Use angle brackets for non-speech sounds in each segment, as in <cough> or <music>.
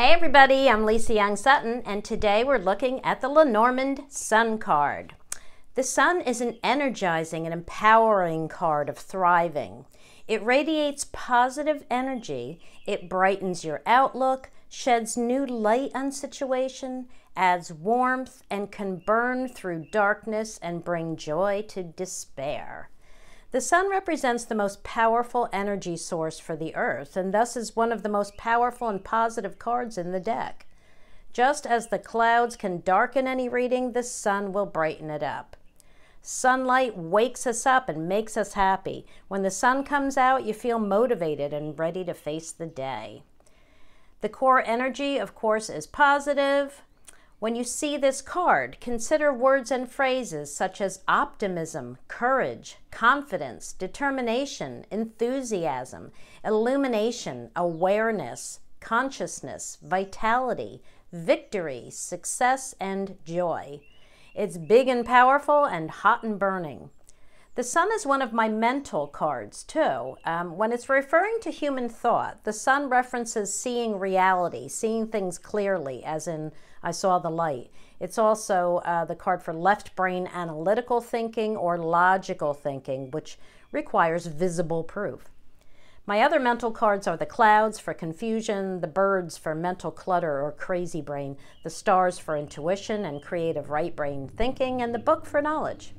Hey everybody, I'm Lisa Young Sutton, and today we're looking at the Lenormand Sun card. The Sun is an energizing and empowering card of thriving. It radiates positive energy, it brightens your outlook, sheds new light on situation, adds warmth, and can burn through darkness and bring joy to despair. The sun represents the most powerful energy source for the earth, and thus is one of the most powerful and positive cards in the deck. Just as the clouds can darken any reading, the sun will brighten it up. Sunlight wakes us up and makes us happy. When the sun comes out, you feel motivated and ready to face the day. The core energy, of course, is positive. When you see this card, consider words and phrases such as optimism, courage, confidence, determination, enthusiasm, illumination, awareness, consciousness, vitality, victory, success, and joy. It's big and powerful and hot and burning. The sun is one of my mental cards, too. Um, when it's referring to human thought, the sun references seeing reality, seeing things clearly, as in, I saw the light. It's also uh, the card for left brain analytical thinking or logical thinking, which requires visible proof. My other mental cards are the clouds for confusion, the birds for mental clutter or crazy brain, the stars for intuition and creative right brain thinking, and the book for knowledge.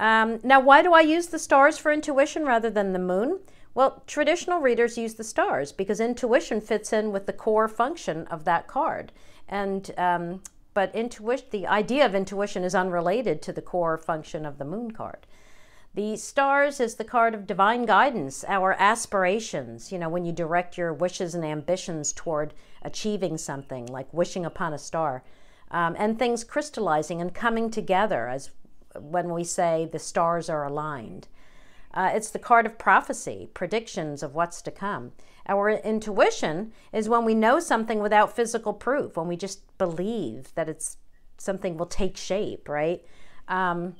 Um, now, why do I use the stars for intuition rather than the moon? Well, traditional readers use the stars because intuition fits in with the core function of that card. And um, but intuition, the idea of intuition is unrelated to the core function of the moon card. The stars is the card of divine guidance, our aspirations. You know, when you direct your wishes and ambitions toward achieving something, like wishing upon a star, um, and things crystallizing and coming together as when we say the stars are aligned. Uh, it's the card of prophecy, predictions of what's to come. Our intuition is when we know something without physical proof, when we just believe that it's something will take shape, right? Um,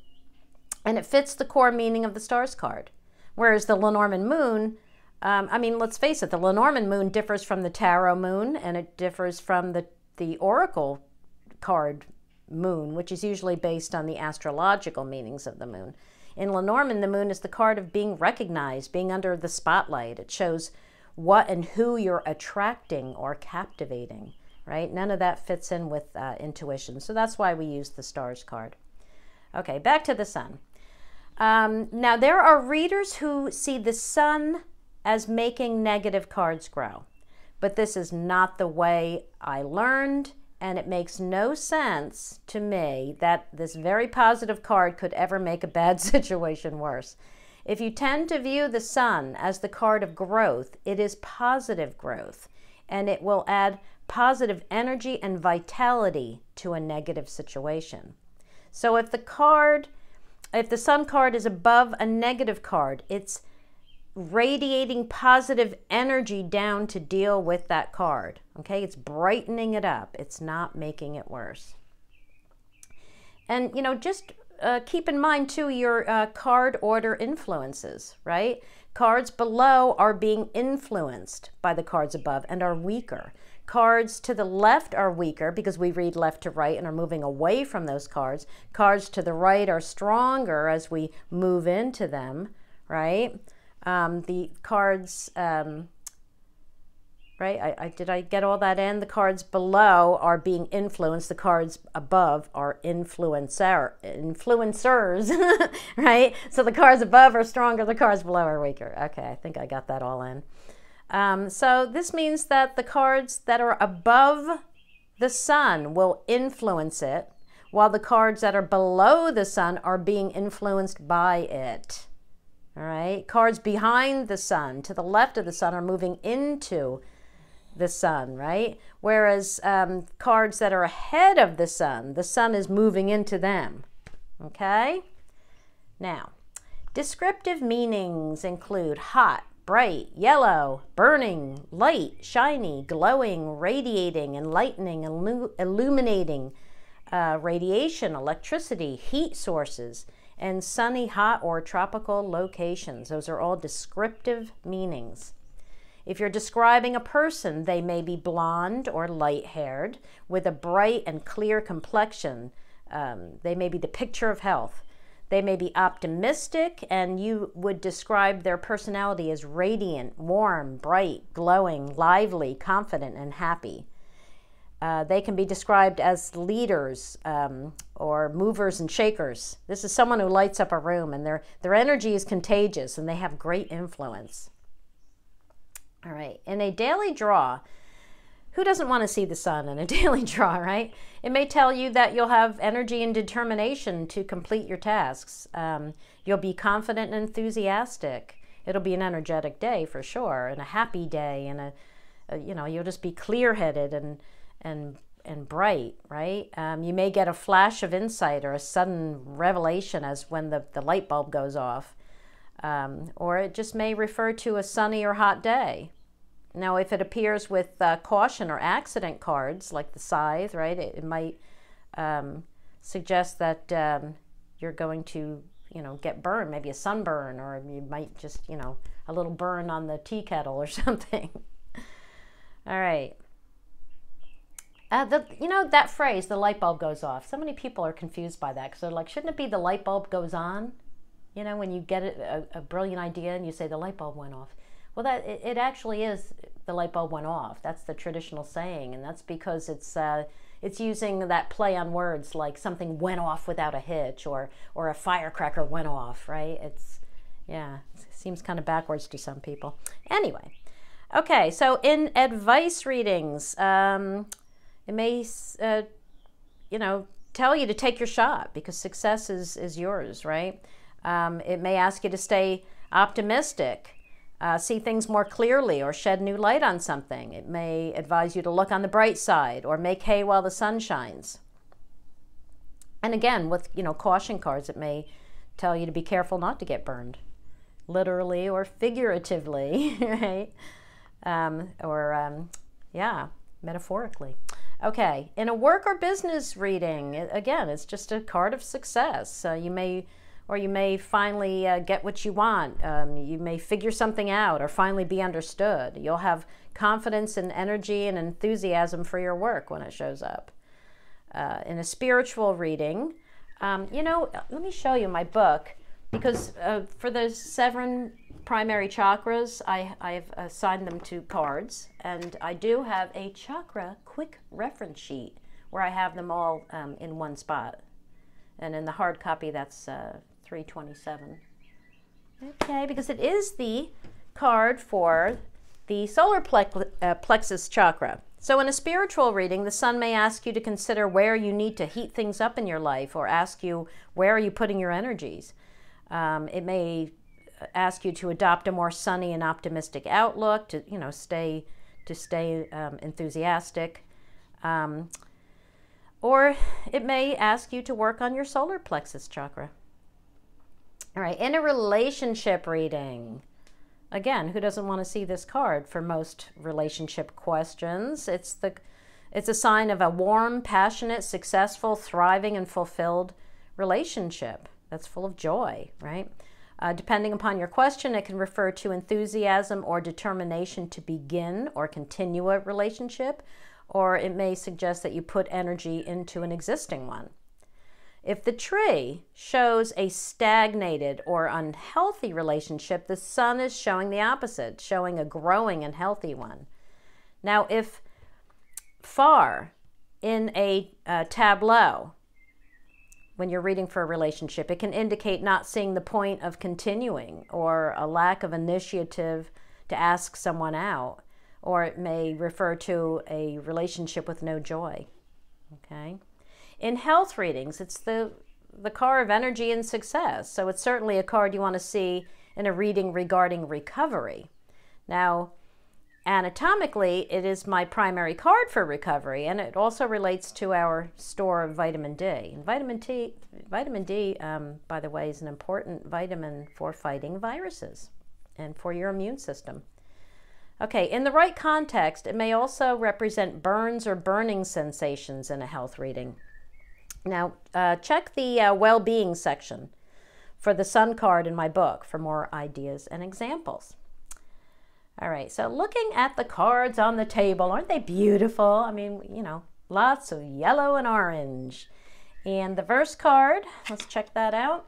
and it fits the core meaning of the stars card. Whereas the Lenormand moon, um, I mean, let's face it, the Lenormand moon differs from the tarot moon and it differs from the, the oracle card moon, which is usually based on the astrological meanings of the moon. In Lenormand, the moon is the card of being recognized, being under the spotlight. It shows what and who you're attracting or captivating, right? None of that fits in with uh, intuition. So that's why we use the stars card. Okay, back to the sun. Um, now, there are readers who see the sun as making negative cards grow, but this is not the way I learned and it makes no sense to me that this very positive card could ever make a bad <laughs> situation worse. If you tend to view the sun as the card of growth, it is positive growth and it will add positive energy and vitality to a negative situation. So if the card, if the sun card is above a negative card, it's radiating positive energy down to deal with that card. Okay, it's brightening it up, it's not making it worse. And you know, just uh, keep in mind too your uh, card order influences, right? Cards below are being influenced by the cards above and are weaker. Cards to the left are weaker because we read left to right and are moving away from those cards. Cards to the right are stronger as we move into them, right? Um, the cards um, right? I, I, did I get all that in? The cards below are being influenced. The cards above are influencer, influencers, <laughs> right? So the cards above are stronger. The cards below are weaker. Okay, I think I got that all in. Um, so this means that the cards that are above the sun will influence it, while the cards that are below the sun are being influenced by it. All right, cards behind the sun, to the left of the sun, are moving into the sun, right? Whereas um, cards that are ahead of the sun, the sun is moving into them, okay? Now, descriptive meanings include hot, bright, yellow, burning, light, shiny, glowing, radiating, enlightening, illu illuminating, uh, radiation, electricity, heat sources, and sunny, hot, or tropical locations. Those are all descriptive meanings. If you're describing a person, they may be blonde or light haired with a bright and clear complexion. Um, they may be the picture of health. They may be optimistic, and you would describe their personality as radiant, warm, bright, glowing, lively, confident, and happy. Uh, they can be described as leaders um, or movers and shakers. This is someone who lights up a room, and their, their energy is contagious, and they have great influence. All right, in a daily draw, who doesn't want to see the sun in a <laughs> daily draw, right? It may tell you that you'll have energy and determination to complete your tasks. Um, you'll be confident and enthusiastic. It'll be an energetic day for sure, and a happy day, and a, a you know, you'll just be clear-headed and and and bright, right? Um, you may get a flash of insight or a sudden revelation as when the, the light bulb goes off. Um, or it just may refer to a sunny or hot day. Now, if it appears with uh, caution or accident cards, like the scythe, right, it, it might um, suggest that um, you're going to, you know, get burned, maybe a sunburn, or you might just, you know, a little burn on the tea kettle or <laughs> something. All right. Uh, the, you know, that phrase, the light bulb goes off. So many people are confused by that because they're like, shouldn't it be the light bulb goes on? You know, when you get a, a brilliant idea and you say the light bulb went off. Well, that it, it actually is the light bulb went off. That's the traditional saying, and that's because it's uh, it's using that play on words like something went off without a hitch or or a firecracker went off, right? It's yeah, it seems kind of backwards to some people. Anyway, okay, so in advice readings, um, it may uh, you know tell you to take your shot because success is is yours, right? Um, it may ask you to stay optimistic uh, see things more clearly or shed new light on something. It may advise you to look on the bright side or make hay while the sun shines. And again, with you know caution cards, it may tell you to be careful not to get burned, literally or figuratively, <laughs> right? Um, or um, yeah, metaphorically. Okay, in a work or business reading, again, it's just a card of success. Uh, you may or you may finally uh, get what you want. Um, you may figure something out or finally be understood. You'll have confidence and energy and enthusiasm for your work when it shows up. Uh, in a spiritual reading, um, you know, let me show you my book because uh, for the seven primary chakras, I, I've assigned them to cards, and I do have a chakra quick reference sheet where I have them all um, in one spot. And in the hard copy, that's uh, 327. Okay, because it is the card for the solar uh, plexus chakra. So in a spiritual reading, the sun may ask you to consider where you need to heat things up in your life or ask you where are you putting your energies. Um, it may uh, ask you to adopt a more sunny and optimistic outlook to, you know, stay to stay um, enthusiastic. Um, or it may ask you to work on your solar plexus chakra. All right, in a relationship reading. Again, who doesn't want to see this card for most relationship questions? It's the it's a sign of a warm, passionate, successful, thriving and fulfilled relationship that's full of joy, right? Uh, depending upon your question, it can refer to enthusiasm or determination to begin or continue a relationship, or it may suggest that you put energy into an existing one. If the tree shows a stagnated or unhealthy relationship, the sun is showing the opposite, showing a growing and healthy one. Now, if far in a uh, tableau, when you're reading for a relationship, it can indicate not seeing the point of continuing or a lack of initiative to ask someone out, or it may refer to a relationship with no joy. Okay. In health readings, it's the the card of energy and success. So it's certainly a card you want to see in a reading regarding recovery. Now, anatomically, it is my primary card for recovery, and it also relates to our store of vitamin D. And vitamin T, vitamin D, um, by the way, is an important vitamin for fighting viruses and for your immune system. Okay, in the right context, it may also represent burns or burning sensations in a health reading. Now, uh, check the uh, well being section for the sun card in my book for more ideas and examples. All right, so looking at the cards on the table, aren't they beautiful? I mean, you know, lots of yellow and orange. And the verse card, let's check that out.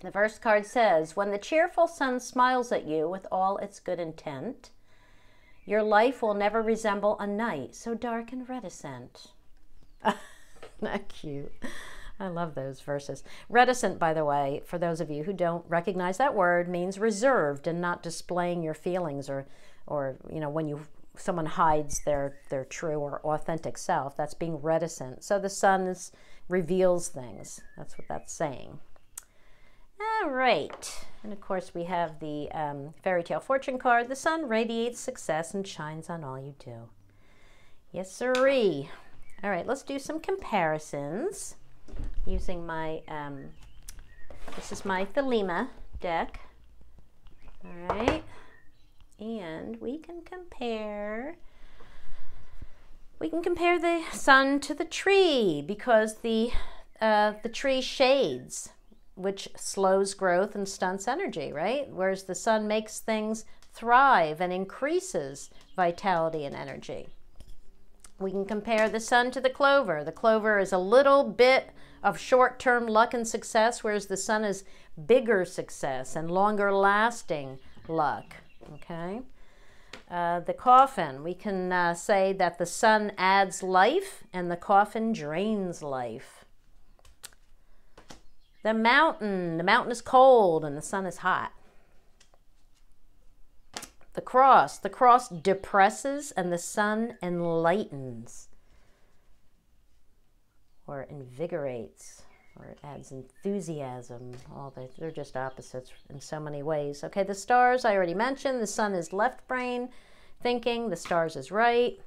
The verse card says, When the cheerful sun smiles at you with all its good intent, your life will never resemble a night so dark and reticent. <laughs> not that cute? I love those verses. Reticent, by the way, for those of you who don't recognize that word, means reserved and not displaying your feelings or, or you know, when you someone hides their their true or authentic self. That's being reticent. So the sun reveals things. That's what that's saying. All right, and of course we have the um, fairy tale fortune card. The sun radiates success and shines on all you do. Yes, siree. All right, let's do some comparisons using my, um, this is my Thelema deck. All right, and we can compare, we can compare the sun to the tree because the, uh, the tree shades, which slows growth and stunts energy, right? Whereas the sun makes things thrive and increases vitality and energy. We can compare the sun to the clover. The clover is a little bit of short-term luck and success, whereas the sun is bigger success and longer lasting luck, okay? Uh, the coffin, we can uh, say that the sun adds life and the coffin drains life. The mountain, the mountain is cold and the sun is hot. The cross. The cross depresses and the sun enlightens or invigorates or adds enthusiasm. All they're just opposites in so many ways. Okay, the stars I already mentioned. The sun is left brain thinking, the stars is right.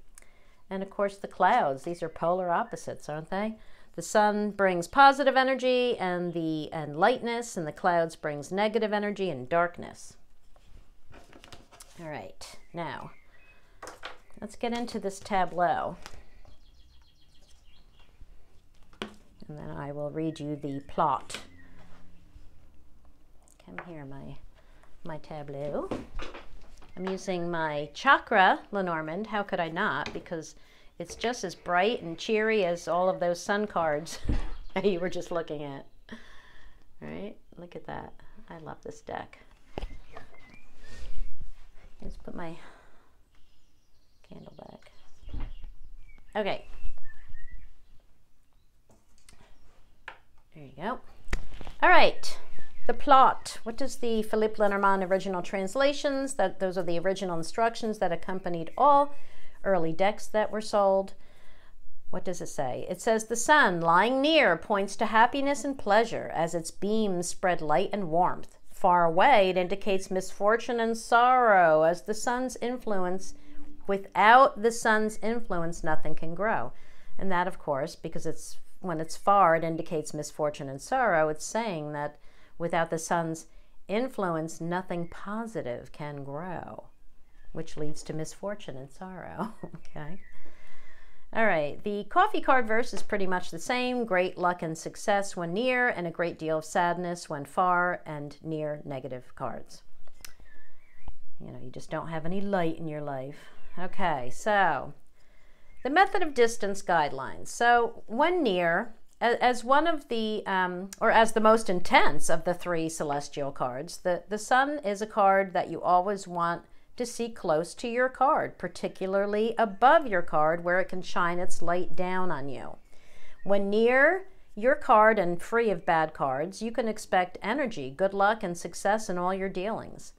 And of course, the clouds. These are polar opposites, aren't they? The sun brings positive energy and the and lightness, and the clouds brings negative energy and darkness. All right, now let's get into this tableau. And then I will read you the plot. Come here, my, my tableau. I'm using my Chakra Lenormand. How could I not? Because it's just as bright and cheery as all of those sun cards <laughs> you were just looking at. All right, look at that. I love this deck put my candle back. Okay. There you go. All right. The plot. What does the Philippe Lenormand original translations? That those are the original instructions that accompanied all early decks that were sold. What does it say? It says the sun lying near points to happiness and pleasure as its beams spread light and warmth far away, it indicates misfortune and sorrow. As the sun's influence, without the sun's influence, nothing can grow. And that, of course, because it's when it's far, it indicates misfortune and sorrow. It's saying that without the sun's influence, nothing positive can grow, which leads to misfortune and sorrow. <laughs> okay. All right, the coffee card verse is pretty much the same. Great luck and success when near, and a great deal of sadness when far and near negative cards. You know, you just don't have any light in your life. Okay, so the method of distance guidelines. So when near, as one of the, um, or as the most intense of the three celestial cards, the, the sun is a card that you always want to see close to your card, particularly above your card where it can shine its light down on you. When near your card and free of bad cards, you can expect energy, good luck, and success in all your dealings.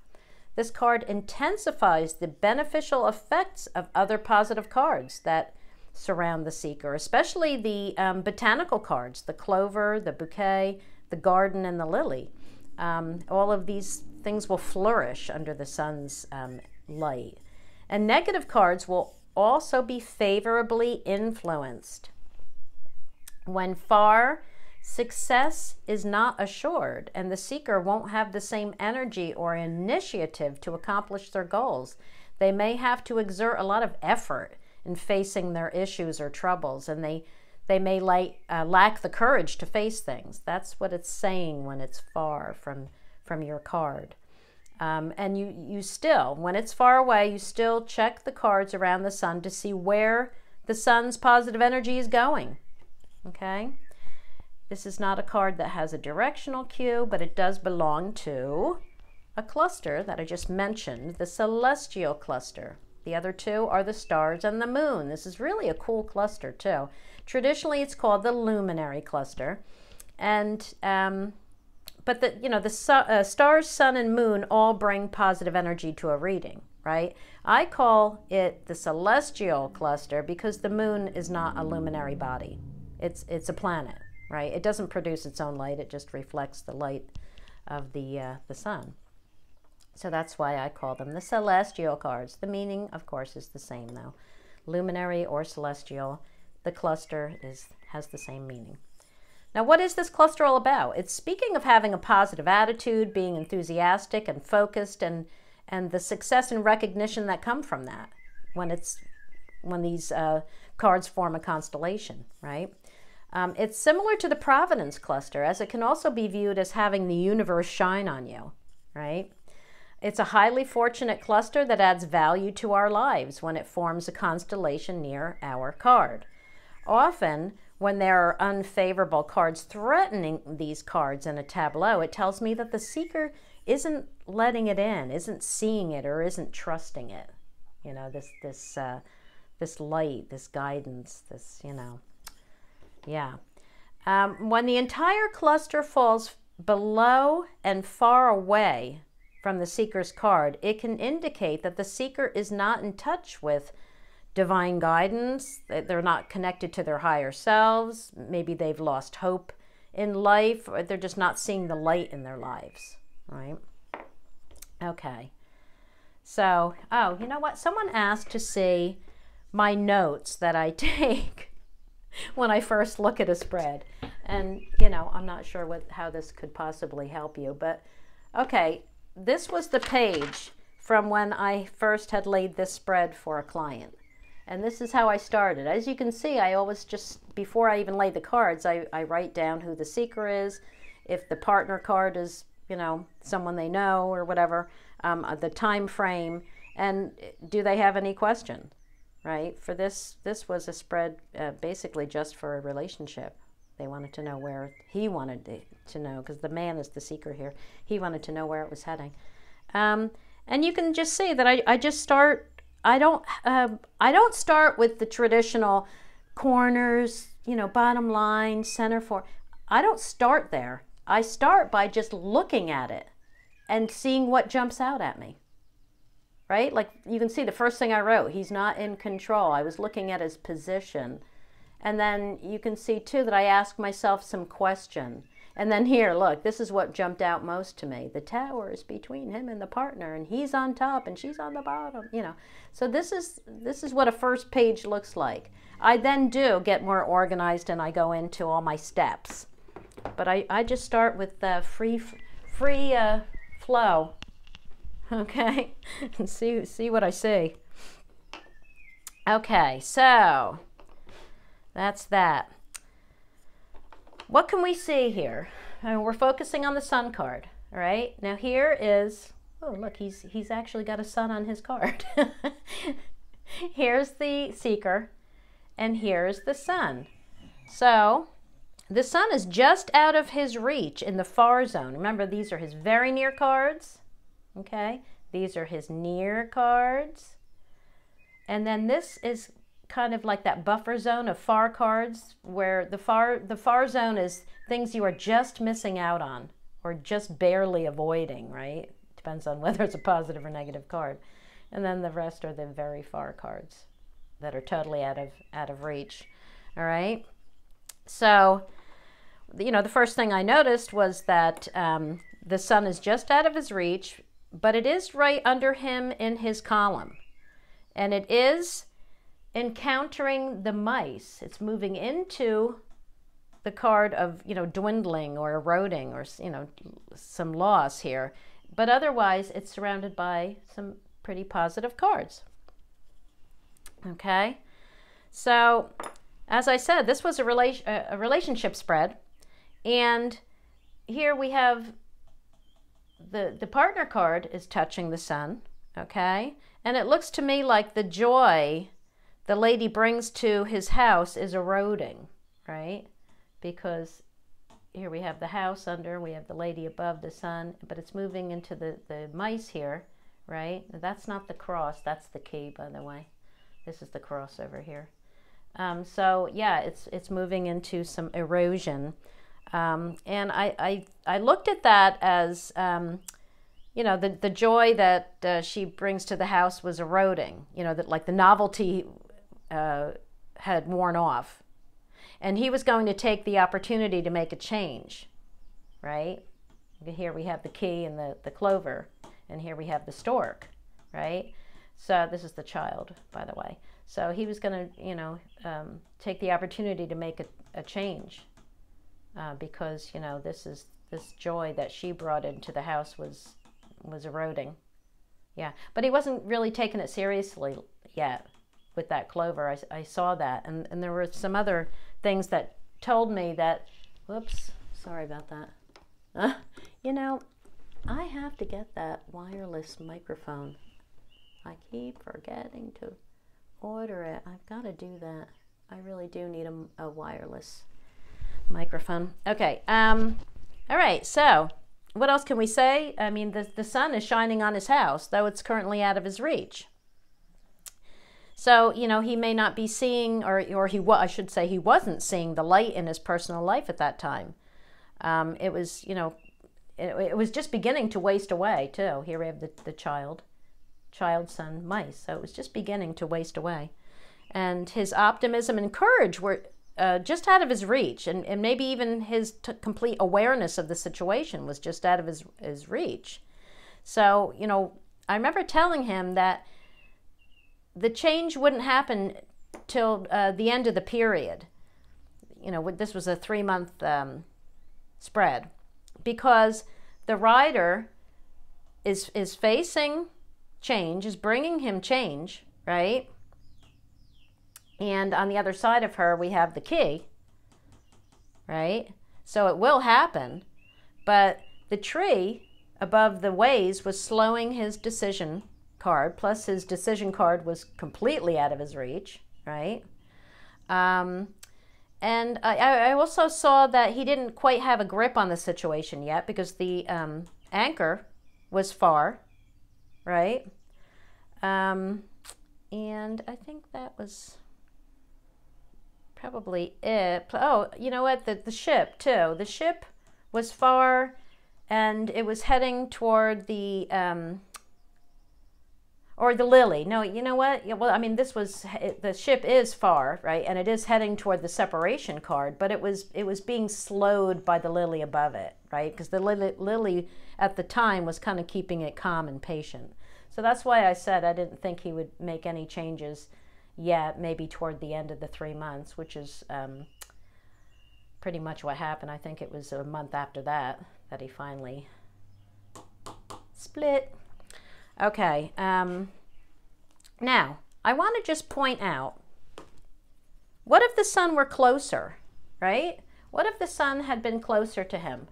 This card intensifies the beneficial effects of other positive cards that surround the seeker, especially the um, botanical cards, the clover, the bouquet, the garden, and the lily. Um, all of these things will flourish under the sun's um, light. And negative cards will also be favorably influenced. When far, success is not assured, and the seeker won't have the same energy or initiative to accomplish their goals. They may have to exert a lot of effort in facing their issues or troubles, and they they may uh, lack the courage to face things. That's what it's saying when it's far from, from your card. Um, and you, you still, when it's far away, you still check the cards around the sun to see where the sun's positive energy is going. Okay? This is not a card that has a directional cue, but it does belong to a cluster that I just mentioned, the celestial cluster. The other two are the stars and the moon. This is really a cool cluster, too. Traditionally, it's called the luminary cluster, and um, but the you know the su uh, stars, sun, and moon all bring positive energy to a reading, right? I call it the celestial cluster because the moon is not a luminary body; it's it's a planet, right? It doesn't produce its own light; it just reflects the light of the uh, the sun. So that's why I call them the celestial cards. The meaning, of course, is the same though luminary or celestial the cluster is, has the same meaning. Now, what is this cluster all about? It's speaking of having a positive attitude, being enthusiastic and focused, and, and the success and recognition that come from that when, it's, when these uh, cards form a constellation, right? Um, it's similar to the Providence cluster, as it can also be viewed as having the universe shine on you, right? It's a highly fortunate cluster that adds value to our lives when it forms a constellation near our card. Often, when there are unfavorable cards threatening these cards in a tableau, it tells me that the seeker isn't letting it in, isn't seeing it, or isn't trusting it. You know, this this uh, this light, this guidance, this you know, yeah. Um, when the entire cluster falls below and far away from the seeker's card, it can indicate that the seeker is not in touch with divine guidance, they're not connected to their higher selves, maybe they've lost hope in life, or they're just not seeing the light in their lives, right? Okay. So, oh, you know what? Someone asked to see my notes that I <laughs> take when I first look at a spread. And, you know, I'm not sure what how this could possibly help you, but okay, this was the page from when I first had laid this spread for a client. And this is how I started. As you can see, I always just, before I even lay the cards, I, I write down who the seeker is, if the partner card is, you know, someone they know or whatever, um, uh, the time frame, and do they have any question, right? For this, this was a spread uh, basically just for a relationship. They wanted to know where he wanted to know, because the man is the seeker here. He wanted to know where it was heading. Um, and you can just see that I, I just start I don't uh, I don't start with the traditional corners, you know, bottom line, center for. I don't start there. I start by just looking at it and seeing what jumps out at me. Right? Like you can see the first thing I wrote, he's not in control. I was looking at his position. And then you can see too that I asked myself some question. And then here, look, this is what jumped out most to me. The tower is between him and the partner, and he's on top and she's on the bottom, you know. So this is this is what a first page looks like. I then do get more organized and I go into all my steps. But I, I just start with the uh, free free uh, flow. <laughs> Okay? and <laughs> see see what I see. Okay, so that's that what can we see here? And we're focusing on the sun card, all right? Now here is, oh look, he's, he's actually got a sun on his card. <laughs> here's the seeker and here's the sun. So the sun is just out of his reach in the far zone. Remember, these are his very near cards, okay? These are his near cards. And then this is kind of like that buffer zone of far cards where the far the far zone is things you are just missing out on or just barely avoiding, right? Depends on <laughs> whether it's a positive or negative card. And then the rest are the very far cards that are totally out of out of reach. All right? So, you know, the first thing I noticed was that um, the sun is just out of his reach, but it is right under him in his column. And it is encountering the mice. It's moving into the card of, you know, dwindling or eroding or, you know, some loss here. But otherwise, it's surrounded by some pretty positive cards. Okay? So, as I said, this was a, relation, a relationship spread. And here we have the, the partner card is touching the sun. Okay? And it looks to me like the joy the lady brings to his house is eroding, right? Because here we have the house under, we have the lady above, the sun, but it's moving into the, the mice here, right? That's not the cross, that's the key, by the way. This is the cross over here. Um, so yeah, it's it's moving into some erosion. Um, and I, I, I looked at that as, um, you know, the, the joy that uh, she brings to the house was eroding, you know, that like the novelty uh, had worn off. And he was going to take the opportunity to make a change, right? Here we have the key and the, the clover, and here we have the stork, right? So this is the child, by the way. So he was going to, you know, um, take the opportunity to make a, a change uh, because, you know, this is this joy that she brought into the house was was eroding. Yeah, but he wasn't really taking it seriously yet with that clover. I, I saw that. And, and there were some other things that told me that, whoops, sorry about that. Uh, <laughs> you know, I have to get that wireless microphone. I keep forgetting to order it. I've got to do that. I really do need a, a wireless microphone. Okay. Um, all right. So, what else can we say? I mean, the, the sun is shining on his house, though it's currently out of his reach. So, you know, he may not be seeing, or, or he I should say he wasn't seeing the light in his personal life at that time. Um, it was, you know, it, it, was just beginning to waste away too. Here we have the, the child, child, son, mice. So it was just beginning to waste away. And his optimism and courage were uh, just out of his reach. And, and maybe even his complete awareness of the situation was just out of his, his reach. So, you know, I remember telling him that the change wouldn't happen till uh, the end of the period. You know, this was a three month um, spread because the rider is is facing change, is bringing him change, right? And on the other side of her, we have the key, right? So it will happen, but the tree above the ways was slowing his decision card, plus his decision card was completely out of his reach, right? Um, and I, I, also saw that he didn't quite have a grip on the situation yet because the um, anchor was far, right? Um, and I think that was probably it. Oh, you know what? The, the ship, too. The ship was far and it was heading toward the. Um, or the Lily. No, you know what? Yeah, well, I mean, this was it, the ship is far, right, and it is heading toward the separation card, but it was it was being slowed by the Lily above it, right? Because the Lily at the time was kind of keeping it calm and patient. So that's why I said I didn't think he would make any changes yet, maybe toward the end of the three months, which is um, pretty much what happened. I think it was a month after that that he finally split. Okay, um, now I want to just point out, what if the sun were closer, right? What if the sun had been closer to him?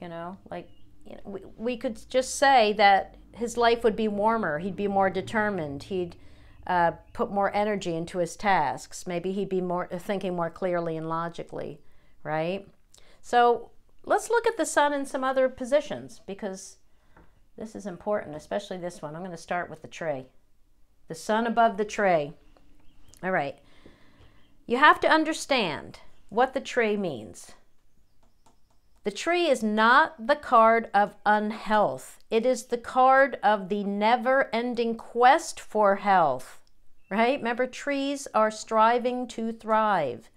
You know, like you know, we, we could just say that his life would be warmer. He'd be more determined. He'd uh, put more energy into his tasks. Maybe he'd be more thinking more clearly and logically, right? So let's look at the sun in some other positions because this is important, especially this one. I'm going to start with the tray. The sun above the tray. All right. You have to understand what the tray means. The tree is not the card of unhealth. It is the card of the never ending quest for health, right? Remember, trees are striving to thrive,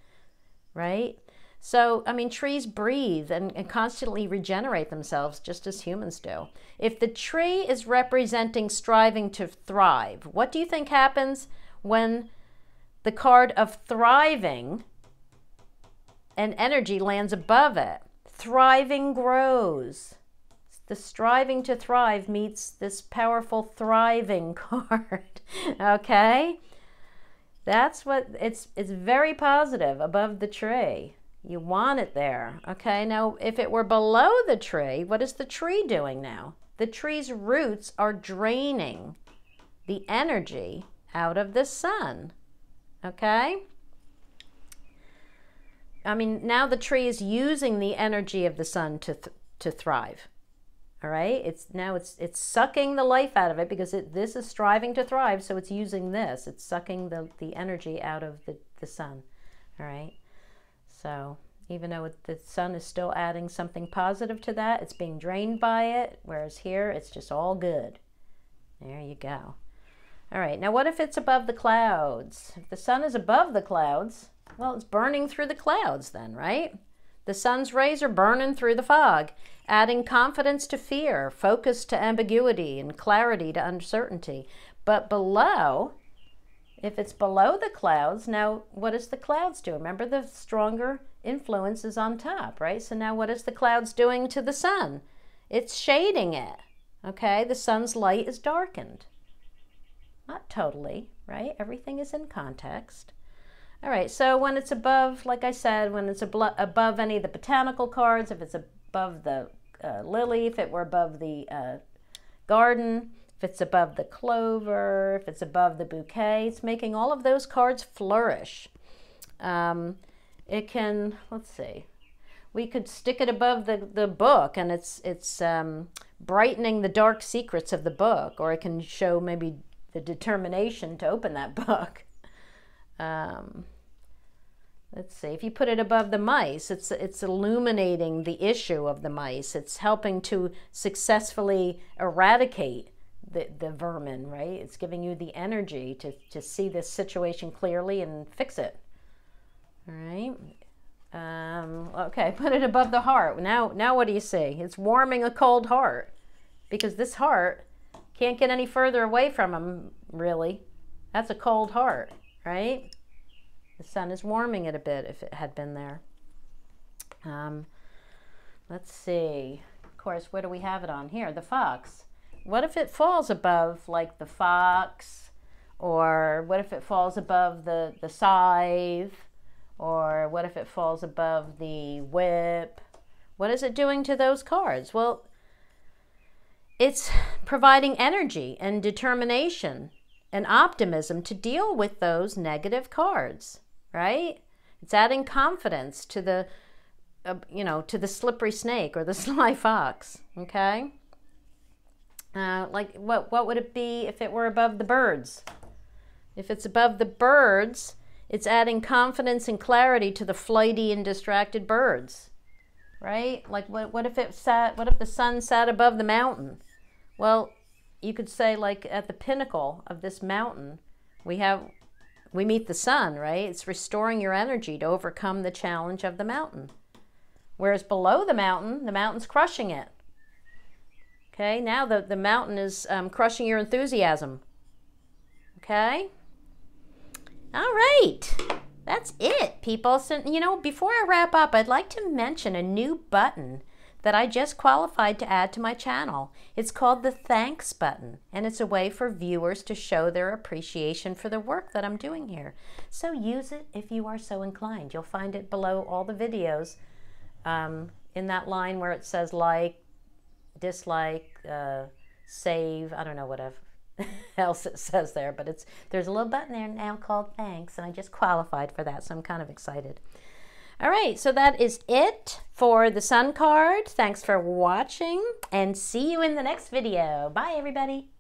right? So, I mean, trees breathe and, and, constantly regenerate themselves just as humans do. If the tree is representing striving to thrive, what do you think happens when the card of thriving and energy lands above it? Thriving grows. The striving to thrive meets this powerful thriving <laughs> card. okay? That's what it's it's very positive above the tree. You want it there. Okay, now if it were below the tree, what is the tree doing now? The tree's roots are draining the energy out of the sun. Okay? I mean, now the tree is using the energy of the sun to, th to thrive. All right? It's now it's it's sucking the life out of it because it, this is striving to thrive, so it's using this. It's sucking the, the energy out of the, the sun. All right? So even though the sun is still adding something positive to that, it's being drained by it, whereas here it's just all good. There you go. All right, now what if it's above the clouds? If the sun is above the clouds, well, it's burning through the clouds then, right? The sun's rays are burning through the fog, adding confidence to fear, focus to ambiguity, and clarity to uncertainty. But below, if it's below the clouds, now what does the clouds do? Remember the stronger influence is on top, right? So now what is the clouds doing to the sun? It's shading it, okay? The sun's light is darkened. Not totally, right? Everything is in context. All right, so when it's above, like I said, when it's above any of the botanical cards, if it's above the uh, lily, if it were above the uh, garden, if it's above the clover, if it's above the bouquet, it's making all of those cards flourish. Um, it can, let's see, we could stick it above the, the book and it's, it's um, brightening the dark secrets of the book, or it can show maybe the determination to open that <laughs> book. Um, let's see if you put it above the mice it's it's illuminating the issue of the mice it's helping to successfully eradicate the, the vermin, right? It's giving you the energy to, to see this situation clearly and fix it. All right. Um, okay, <laughs> put it above the heart. Now, now what do you see? It's warming a cold heart because this heart can't get any further away from him, really. That's a cold heart, right? The sun is warming it a bit if it had been there. Um, let's see. Of course, where do we have it on here? The fox. What if it falls above like the fox? Or what if it falls above the, the scythe? Or what if it falls above the whip? What is it doing to those cards? Well, it's providing energy and determination and optimism to deal with those negative cards, right? It's adding confidence to the, uh, you know, to the slippery snake or the <laughs> sly fox, okay? Uh, like what, what would it be if it were above the birds? If it's above the birds, it's adding confidence and clarity to the flighty and distracted birds, right? Like what, what if it sat, what if the sun sat above the mountain? Well, you could say like at the pinnacle of this mountain, we have, we meet the sun, right? It's restoring your energy to overcome the challenge of the mountain. Whereas below the mountain, the mountain's crushing it. Okay, now the, the mountain is um, crushing your enthusiasm. Okay? All right. That's it, people. So, you know, before I wrap up, I'd like to mention a new button that I just qualified to add to my channel. It's called the Thanks button, and it's a way for viewers to show their appreciation for the work that I'm doing here. So use it if you are so inclined. You'll find it below all the videos um, in that line where it says like, dislike, uh, save. I don't know what <laughs> else it says there, but it's there's a little button there now called thanks, and I just qualified for that, so I'm kind of excited. All right, so that is it for the sun card. Thanks for watching, and see you in the next video. Bye, everybody.